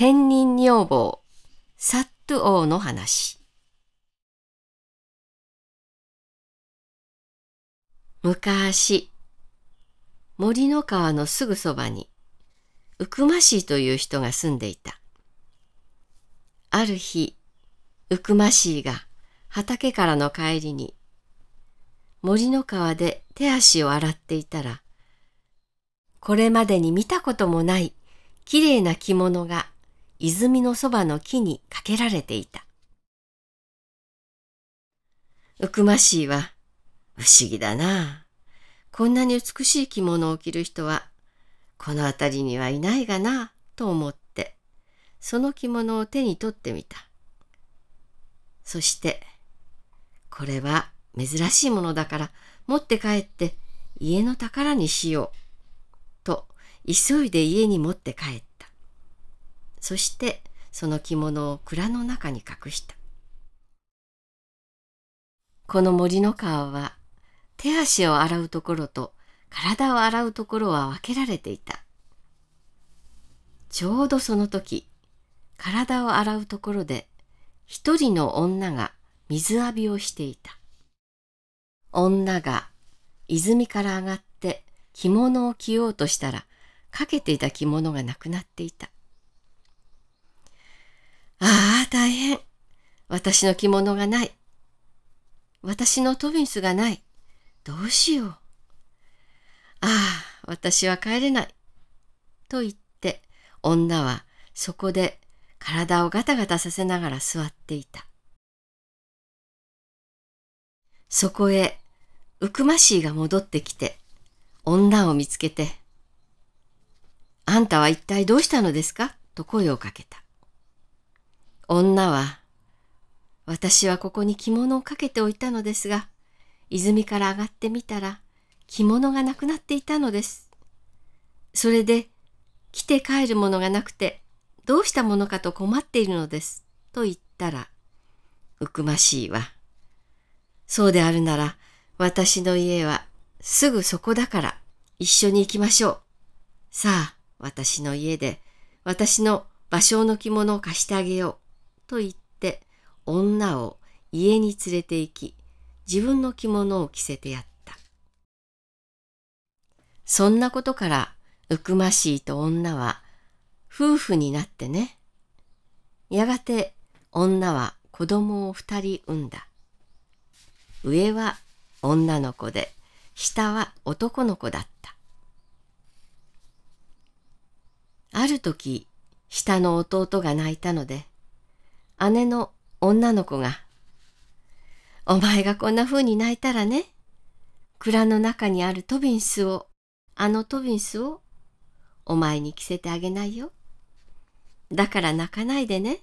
天人女房、サット王の話。昔、森の川のすぐそばに、うくましいという人が住んでいた。ある日、うくましいが畑からの帰りに、森の川で手足を洗っていたら、これまでに見たこともないきれいな着物が泉のそばの木にかけられていた。うくましいは、不思議だなこんなに美しい着物を着る人は、この辺りにはいないがなと思って、その着物を手に取ってみた。そして、これは珍しいものだから、持って帰って家の宝にしよう。と、急いで家に持って帰った。そしてその着物を蔵の中に隠した。この森の川は手足を洗うところと体を洗うところは分けられていた。ちょうどその時、体を洗うところで一人の女が水浴びをしていた。女が泉から上がって着物を着ようとしたらかけていた着物がなくなっていた。ああ、大変。私の着物がない。私のトビンスがない。どうしよう。ああ、私は帰れない。と言って、女はそこで体をガタガタさせながら座っていた。そこへ、うくましいが戻ってきて、女を見つけて、あんたは一体どうしたのですかと声をかけた。女は、私はここに着物をかけておいたのですが、泉から上がってみたら、着物がなくなっていたのです。それで、来て帰るものがなくて、どうしたものかと困っているのです。と言ったら、うくましいわ。そうであるなら、私の家はすぐそこだから、一緒に行きましょう。さあ、私の家で、私の芭蕉の着物を貸してあげよう。と言って女を家に連れて行き自分の着物を着せてやった。そんなことからうくましいと女は夫婦になってね。やがて女は子供を二人産んだ。上は女の子で下は男の子だった。ある時下の弟が泣いたので姉の女の子が、お前がこんな風に泣いたらね、蔵の中にあるトビンスを、あのトビンスを、お前に着せてあげないよ。だから泣かないでね。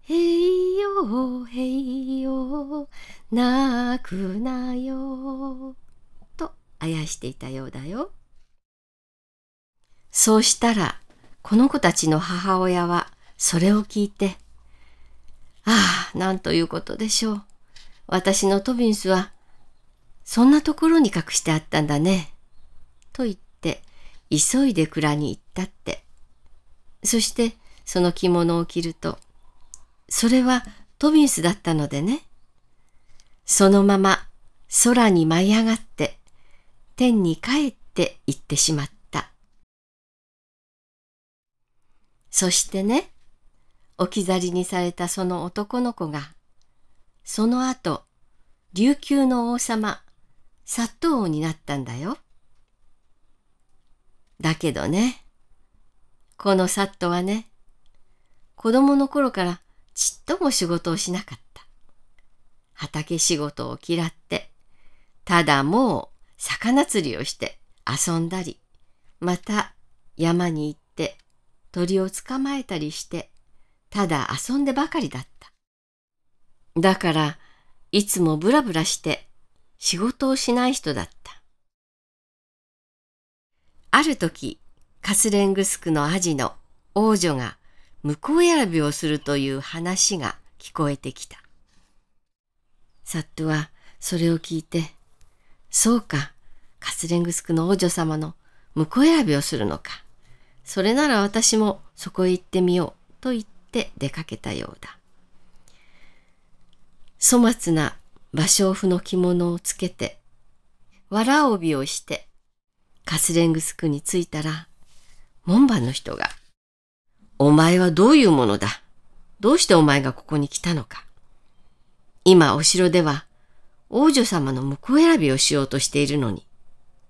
へいよ、へいよ、泣くなよ、とあやしていたようだよ。そうしたら、この子たちの母親はそれを聞いてああ、なんということでしょう。私のトビンスは、そんなところに隠してあったんだね。と言って、急いで蔵に行ったって。そして、その着物を着ると、それはトビンスだったのでね。そのまま空に舞い上がって、天に帰って行ってしまった。そしてね、置き去りにされたその男の子が、その後、琉球の王様、佐藤王になったんだよ。だけどね、このサッはね、子供の頃からちっとも仕事をしなかった。畑仕事を嫌って、ただもう魚釣りをして遊んだり、また山に行って鳥を捕まえたりしてただ遊んでばかりだった。だから、いつもブラブラして仕事をしない人だった。ある時、カスレングスクのアジの王女が向こう選びをするという話が聞こえてきた。サットはそれを聞いて、そうか、カスレングスクの王女様の向こう選びをするのか。それなら私もそこへ行ってみようと言っって出かけたようだ。粗末な芭蕉布の着物をつけて、藁帯をして、カスレングスクに着いたら、門番の人が、お前はどういうものだどうしてお前がここに来たのか今お城では王女様の婿選びをしようとしているのに、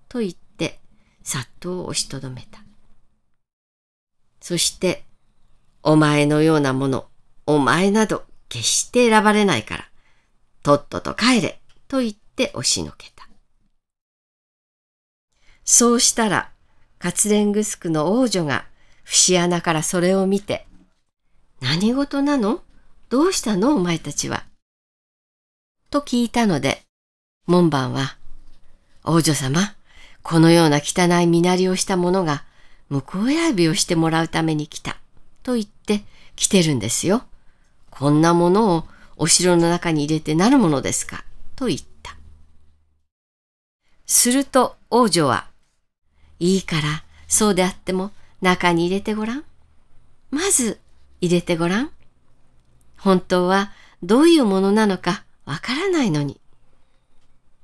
と言って、殺到を押しとどめた。そして、お前のようなもの、お前など決して選ばれないから、とっとと帰れ、と言って押しのけた。そうしたら、カツレングスクの王女が節穴からそれを見て、何事なのどうしたのお前たちは。と聞いたので、門番は、王女様、このような汚い身なりをした者が、向こう選びをしてもらうために来た。と言って来てるんですよ。こんなものをお城の中に入れてなるものですかと言った。すると王女は、いいからそうであっても中に入れてごらん。まず入れてごらん。本当はどういうものなのかわからないのに。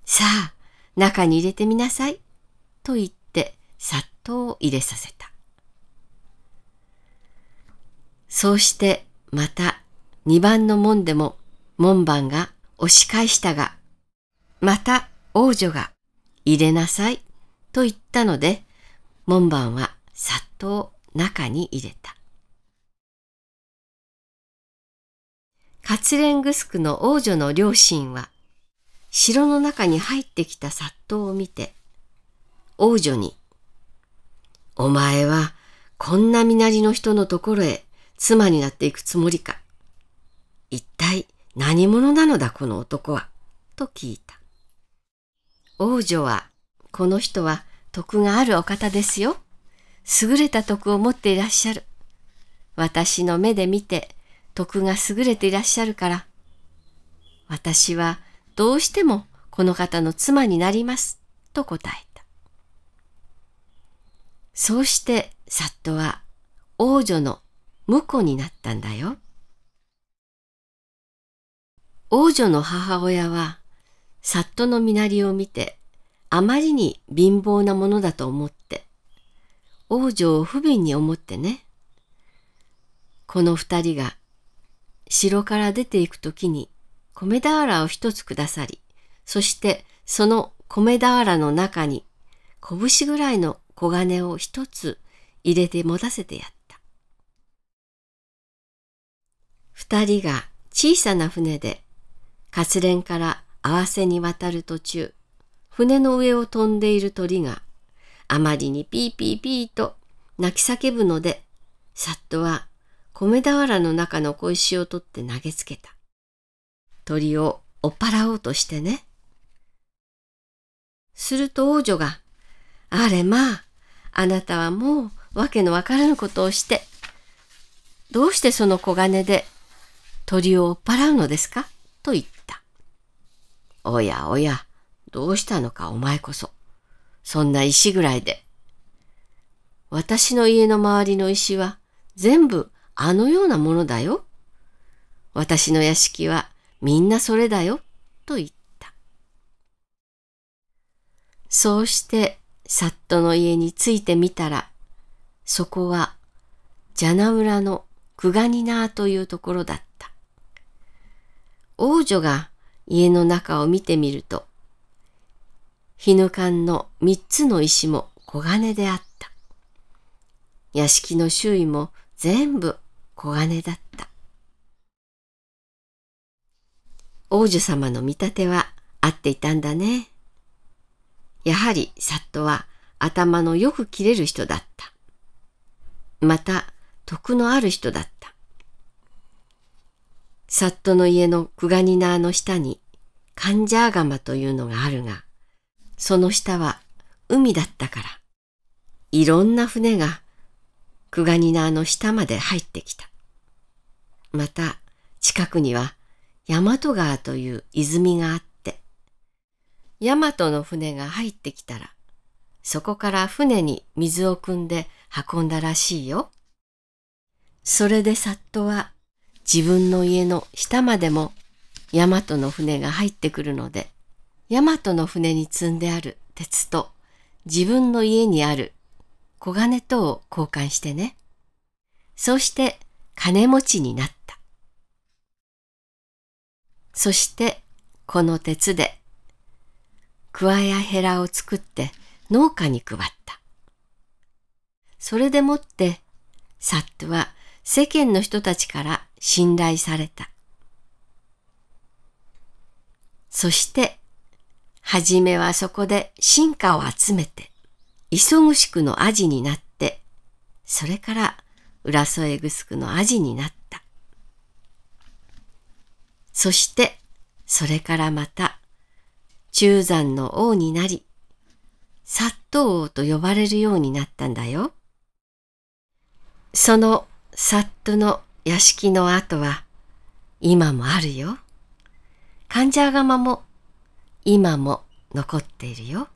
さあ、中に入れてみなさい。と言って、さっと入れさせた。そうしてまた二番の門でも門番が押し返したが、また王女が入れなさいと言ったので、門番は殺到中に入れた。カツレングスクの王女の両親は、城の中に入ってきた殺到を見て、王女に、お前はこんな身なりの人のところへ妻になっていくつもりか。一体何者なのだこの男は、と聞いた。王女は、この人は徳があるお方ですよ。優れた徳を持っていらっしゃる。私の目で見て徳が優れていらっしゃるから、私はどうしてもこの方の妻になります、と答えた。そうして、サットは王女の婿になったんだよ。王女の母親は、さっとの身なりを見て、あまりに貧乏なものだと思って、王女を不憫に思ってね。この二人が、城から出ていくときに、米俵を一つくださり、そしてその米俵の中に、拳ぐらいの小金を一つ入れて持たせてやった。二人が小さな船で、れんから合わせに渡る途中、船の上を飛んでいる鳥が、あまりにピーピーピーと泣き叫ぶので、さっとは米俵の中の小石を取って投げつけた。鳥を追っ払おうとしてね。すると王女が、あれまあ、あなたはもうわけのわからぬことをして、どうしてその小金で鳥を追っ払うのですかと言った。おやおや、どうしたのかお前こそ。そんな石ぐらいで。私の家の周りの石は全部あのようなものだよ。私の屋敷はみんなそれだよ。と言った。そうしてサットの家に着いてみたら、そこはジャナ村のクガニナーというところだった。王女が家の中を見てみると、日の間の三つの石も黄金であった。屋敷の周囲も全部黄金だった。王女様の見立ては合っていたんだね。やはりサットは頭のよく切れる人だった。また、徳のある人だった。サットの家のクガニナーの下にカンジャーガマというのがあるが、その下は海だったから、いろんな船がクガニナーの下まで入ってきた。また近くには大和川という泉があって、大和の船が入ってきたら、そこから船に水を汲んで運んだらしいよ。それでサットは自分の家の下までも大和の船が入ってくるので、大和の船に積んである鉄と自分の家にある小金とを交換してね。そうして金持ちになった。そしてこの鉄で桑やヘラを作って農家に配った。それでもってサットは世間の人たちから信頼された。そして、はじめはそこで進化を集めて、磯ぐしくのアジになって、それから浦添ぐすくのアジになった。そして、それからまた、中山の王になり、殺到王と呼ばれるようになったんだよ。そのサットの屋敷の跡は今もあるよ。患者釜も今も残っているよ。